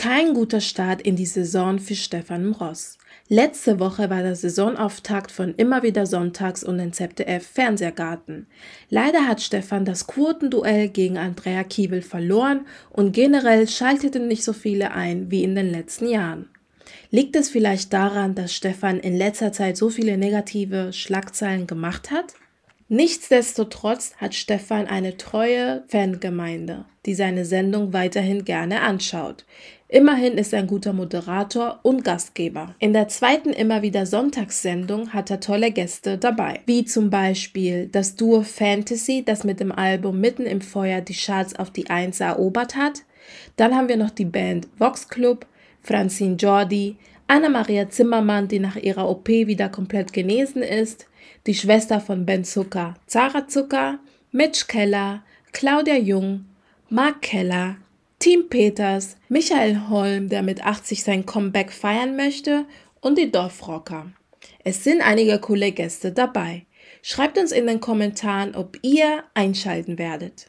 Kein guter Start in die Saison für Stefan Ross. Letzte Woche war der Saisonauftakt von immer wieder Sonntags und den ZDF Fernsehgarten. Leider hat Stefan das Quotenduell gegen Andrea Kiebel verloren und generell schalteten nicht so viele ein wie in den letzten Jahren. Liegt es vielleicht daran, dass Stefan in letzter Zeit so viele negative Schlagzeilen gemacht hat? Nichtsdestotrotz hat Stefan eine treue Fangemeinde, die seine Sendung weiterhin gerne anschaut. Immerhin ist er ein guter Moderator und Gastgeber. In der zweiten immer wieder Sonntagssendung hat er tolle Gäste dabei, wie zum Beispiel das Duo Fantasy, das mit dem Album Mitten im Feuer die Charts auf die 1 erobert hat. Dann haben wir noch die Band Vox Club, Francine Jordi, Anna-Maria Zimmermann, die nach ihrer OP wieder komplett genesen ist, die Schwester von Ben Zucker, Zara Zucker, Mitch Keller, Claudia Jung, Mark Keller, Team Peters, Michael Holm, der mit 80 sein Comeback feiern möchte, und die Dorfrocker. Es sind einige coole Gäste dabei. Schreibt uns in den Kommentaren, ob ihr einschalten werdet.